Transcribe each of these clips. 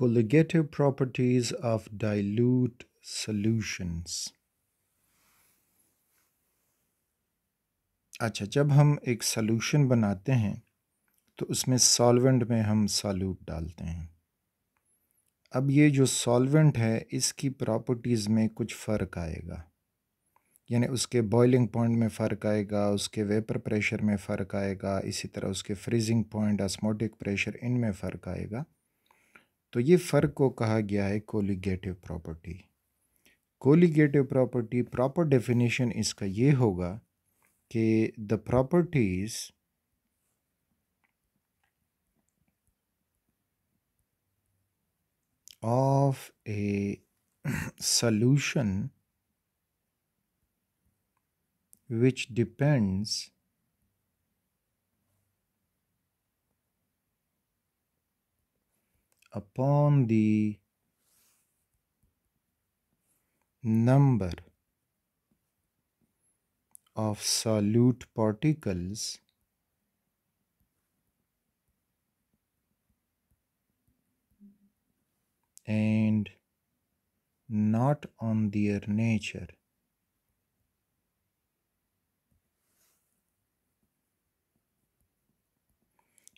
colligative properties of dilute solutions अच्छा जब हम एक सॉल्यूशन बनाते हैं तो उसमें सॉल्वेंट में हम सॉल्यूट डालते हैं अब ये जो सॉल्वेंट है इसकी प्रॉपर्टीज़ में कुछ फ़र्क आएगा यानी उसके बॉइलिंग पॉइंट में फ़र्क आएगा उसके वेपर प्रेशर में फ़र्क आएगा इसी तरह उसके फ्रीजिंग पॉइंट ऑस्मोटिक प्रेशर इन में फ़र्क आएगा तो ये फ़र्क को कहा गया है colligative property colligative property proper definition इसका ये होगा कि the properties of a solution which depends upon the number of solute particles and not on their nature.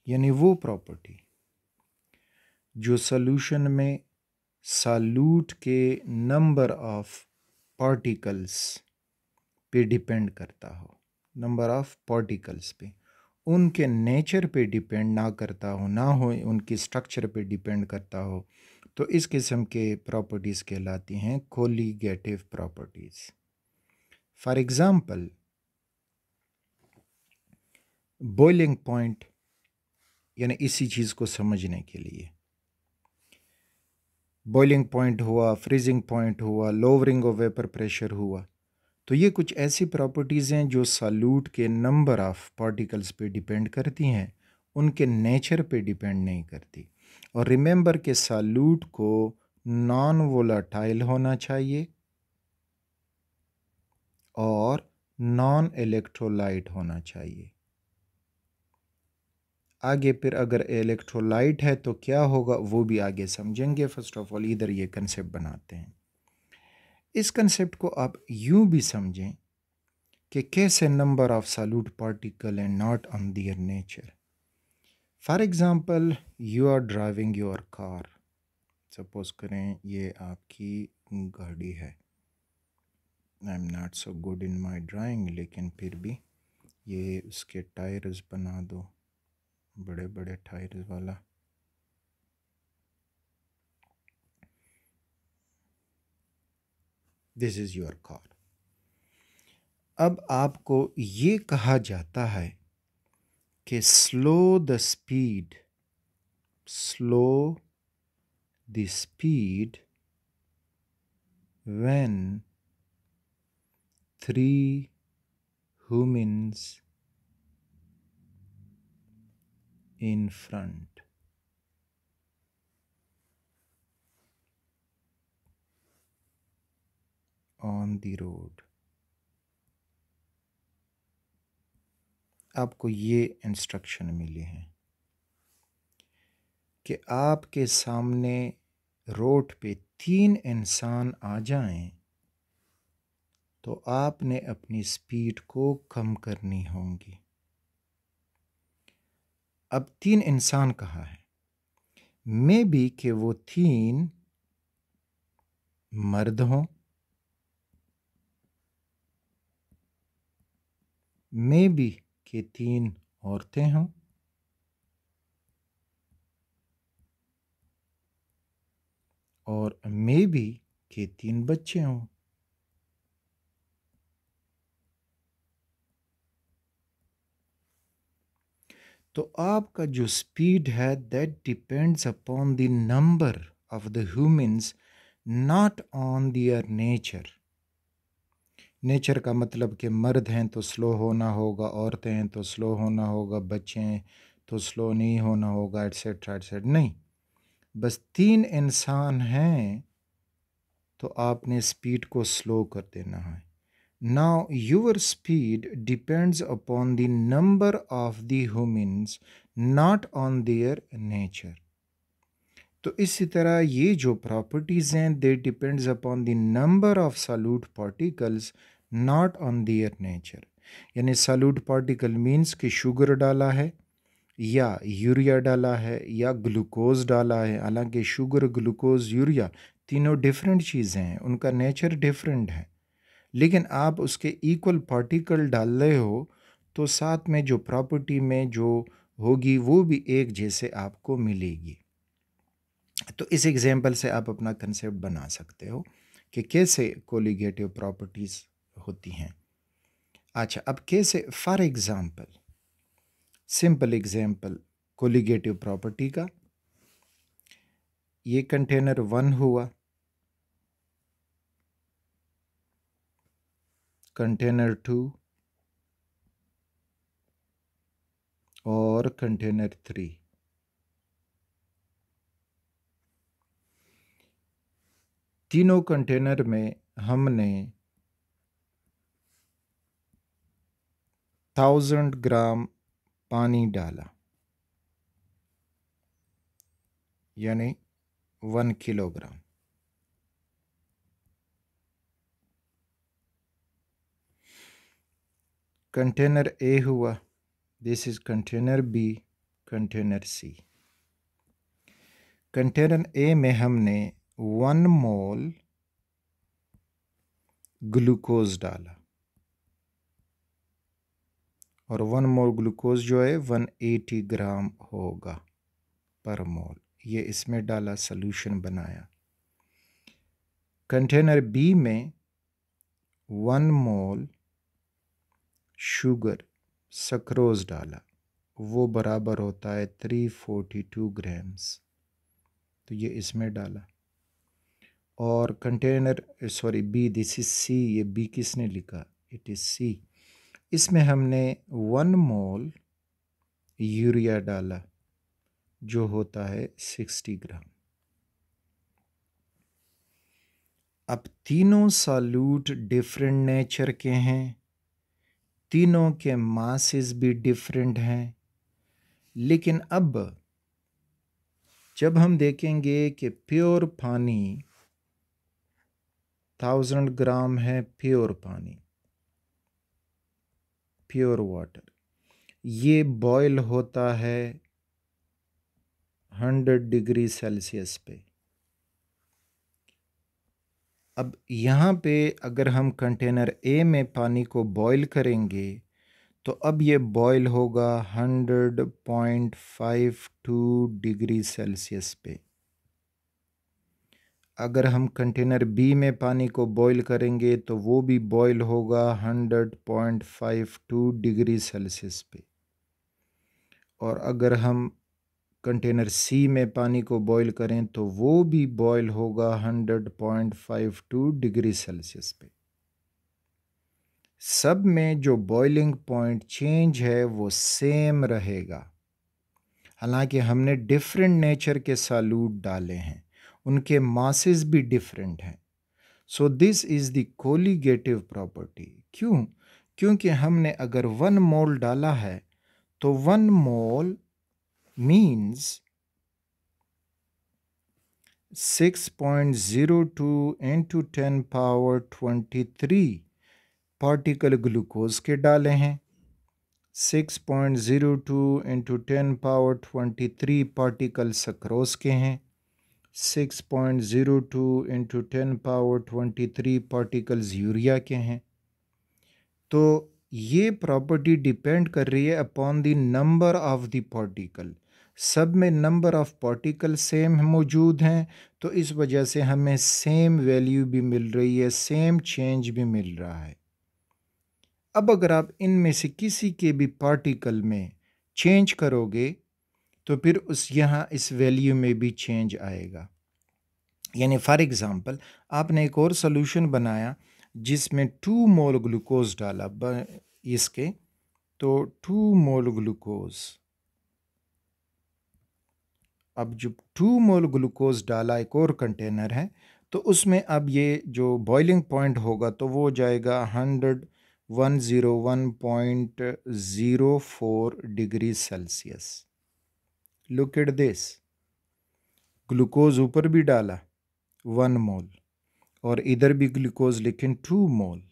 यानी वो प्रॉपर्टी जो सॉल्यूशन में सालूट के नंबर ऑफ पार्टिकल्स पे डिपेंड करता हो नंबर ऑफ पार्टिकल्स पे उनके नेचर पे डिपेंड ना करता हो ना हो उनकी स्ट्रक्चर पे डिपेंड करता हो तो इस किस्म के प्रॉपर्टीज़ कहलाती हैं colligative properties for example boiling point यानी इसी चीज़ को समझने के लिए बॉइलिंग पॉइंट हुआ फ्रीजिंग पॉइंट हुआ लोवरिंग ऑफ वेपर प्रेशर हुआ तो ये कुछ ऐसी प्रॉपर्टीज़ हैं जो साल्यूट के नंबर ऑफ़ पार्टिकल्स पे डिपेंड करती हैं उनके नेचर पे डिपेंड नहीं करती और रिमेंबर के साल्यूट को नॉन वोलाटाइल होना चाहिए और नॉन इलेक्ट्रोलाइट होना चाहिए आगे फिर अगर इलेक्ट्रोलाइट है तो क्या होगा वो भी आगे समझेंगे फ़र्स्ट ऑफ ऑल इधर ये कंसेप्ट बनाते हैं इस कंसेप्ट को आप यूं भी समझें कि कैसे number of solute particle and not on their nature for example you are driving your car suppose करें ये आपकी गाड़ी है I am not so good in my driving लेकिन फिर भी ये उसके टायर्स बना दो बड़े बड़े टायर वाला दिस इज़ योर कार अब आपको ये कहा जाता है कि slow the speed slow the speed when three humans in front. On the road. आपको ये इंस्ट्रक्शन मिले हैं कि आपके सामने रोड पे तीन इंसान आ जाएं तो आपने अपनी स्पीड को कम करनी होगी अब तीन इंसान कहा है मे बी के वो तीन मर्द हों मे बी के तीन औरतें हों और मे बी के तीन बच्चे हों तो आपका जो स्पीड है that depends upon the number of the humans not on their nature nature का मतलब कि मर्द हैं तो स्लो होना होगा औरतें हैं तो स्लो होना होगा बच्चे हैं तो स्लो नहीं होना होगा एट्सेट्रा एट्सेट्रा नहीं बस तीन इंसान हैं तो आपने स्पीड को स्लो कर देना है Now your speed depends upon the number of the humans, not on their nature. तो इसी तरह ये जो प्रॉपर्टीज़ हैं they depends upon the number of solute particles not on their nature यानी सल्यूट पार्टिकल मींस कि शुगर डाला है या यूरिया डाला है या ग्लूकोज डाला है हालांकि शुगर ग्लूकोज यूरिया तीनों डिफरेंट चीज़ें हैं उनका नेचर डिफरेंट है लेकिन आप उसके इक्वल पार्टिकल डाल रहे हो तो साथ में जो प्रॉपर्टी में जो होगी वो भी एक जैसे आपको मिलेगी तो इस एग्ज़ाम्पल से आप अपना कंसेप्ट बना सकते हो कि कैसे कोलिगेटिव प्रॉपर्टीज़ होती हैं अच्छा अब कैसे for example simple example colligative property का ये कंटेनर वन हुआ कंटेनर टू और कंटेनर थ्री तीनों कंटेनर में हमने थाउजेंड ग्राम पानी डाला यानी वन किलोग्राम कंटेनर ए हुआ this is container B container C container A में हमने वन मोल ग्लूकोज डाला और वन मोल ग्लूकोज जो है वन एटी ग्राम होगा पर मोल ये इसमें डाला सॉल्यूशन बनाया कंटेनर बी में वन मोल शुगर सक्रोज डाला वो बराबर होता है थ्री फोर्टी टू ग्राम्स तो ये इसमें डाला और container sorry B this is C ये बी किसने लिखा इट इज़ सी इसमें हमने वन मोल यूरिया डाला जो होता है सिक्सटी ग्राम अब तीनों सालूट डिफरेंट नेचर के हैं तीनों के मासेस भी डिफरेंट हैं लेकिन अब जब हम देखेंगे कि प्योर पानी थाउजेंड ग्राम है प्योर पानी प्योर वाटर ये बॉयल होता है हंड्रेड डिग्री सेल्सियस पे अब यहाँ पे अगर हम कंटेनर ए में पानी को बॉईल करेंगे तो अब ये बॉईल होगा 100.52 point five two degree Celsius पे अगर हम कंटेनर बी में पानी को बॉईल करेंगे तो वो भी बॉईल होगा 100.52 point five two degree Celsius पे और अगर हम कंटेनर सी में पानी को बॉईल करें तो वो भी बॉईल होगा 100.52 डिग्री सेल्सियस पे सब में जो बॉइलिंग पॉइंट चेंज है वो सेम रहेगा हालांकि हमने डिफरेंट नेचर के सालूट डाले हैं उनके मासेस भी डिफरेंट हैं so this is the colligative property क्यों क्योंकि हमने अगर वन मोल डाला है तो one mole means 6.02 into 10 power 23 particle glucose के डाले हैं 6.02 into 10 पावर 23 पार्टिकल सक्रोज के हैं 6.02 into 10 पावर 23 पार्टिकल्स यूरिया के हैं तो ये प्रॉपर्टी डिपेंड कर रही है upon the number of the particle सब में नंबर ऑफ़ पार्टिकल सेम मौजूद हैं तो इस वजह से हमें सेम वैल्यू भी मिल रही है सेम चेंज भी मिल रहा है अब अगर आप इनमें से किसी के भी पार्टिकल में चेंज करोगे तो फिर उस यहाँ इस वैल्यू में भी चेंज आएगा यानी फ़ॉर एग्जांपल आपने एक और सोल्यूशन बनाया जिसमें टू मोल ग्लूकोज़ डाला इसके तो टू मोल ग्लूकोज़ अब जब टू मोल ग्लूकोज डाला एक और कंटेनर है तो उसमें अब ये जो बॉइलिंग पॉइंट होगा तो वो जाएगा hundred one zero one point zero four degree Celsius look at this glucose ऊपर भी डाला वन मोल और इधर भी ग्लूकोज लेकिन टू मोल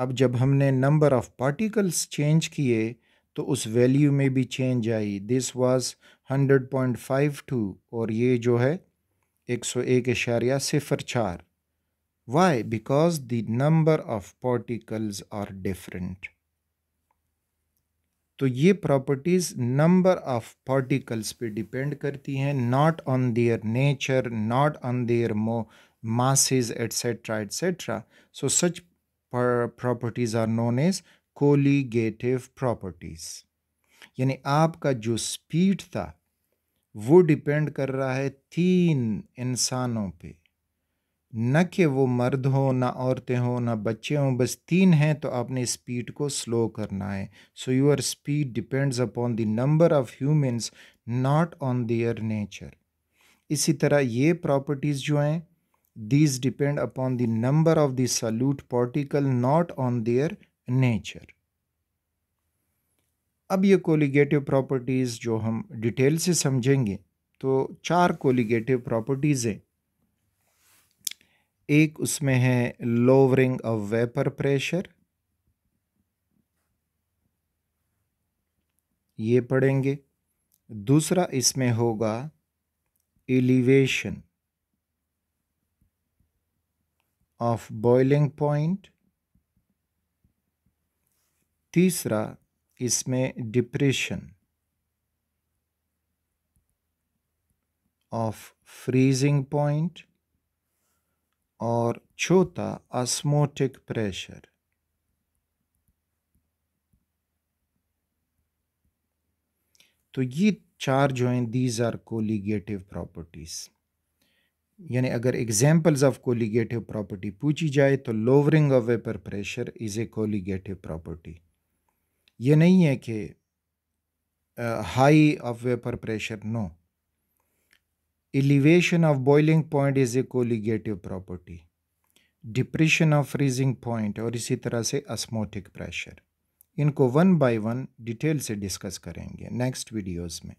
अब जब हमने नंबर ऑफ़ पार्टिकल्स चेंज किए तो उस वैल्यू में भी चेंज आई this was hundred point five two और ये जो है एक सौ एक इशारिया सिफर चार why because the number of particles are different तो ये प्रॉपर्टीज़ नंबर ऑफ पार्टिकल्स पे डिपेंड करती हैं not on their nature not on their मो masses etcetera etcetera so such properties are known as colligative properties यानी आपका जो speed था वो डिपेंड कर रहा है तीन इंसानों पे न कि वो मर्द हो ना औरतें हों ना बच्चे हों बस तीन हैं तो आपने स्पीड को स्लो करना है so your speed depends upon the number of humans not on their nature इसी तरह ये प्रॉपर्टीज़ जो हैं these depend upon the number of the solute particle not on their nature अब ये कोलिगेटिव प्रॉपर्टीज़ जो हम डिटेल से समझेंगे तो चार कोलिगेटिव प्रॉपर्टीज़ हैं एक उसमें है लोवरिंग ऑफ वेपर प्रेशर ये पढ़ेंगे दूसरा इसमें होगा एलिवेशन ऑफ बॉइलिंग पॉइंट तीसरा इसमें डिप्रेशन ऑफ फ्रीजिंग पॉइंट और चौथा अस्मोटिक प्रेशर तो ये चार जो हैं दीज आर कोलीगेटिव प्रॉपर्टीज़ यानी अगर एग्जांपल्स ऑफ कोलीगेटिव प्रॉपर्टी पूछी जाए तो lowering of vapour pressure is a colligative property ये नहीं है कि high of vapour pressure no elevation of boiling point is a colligative property depression of freezing point और इसी तरह से अस्मोटिक प्रेशर इनको वन बाय वन डिटेल से डिस्कस करेंगे नेक्स्ट वीडियोस में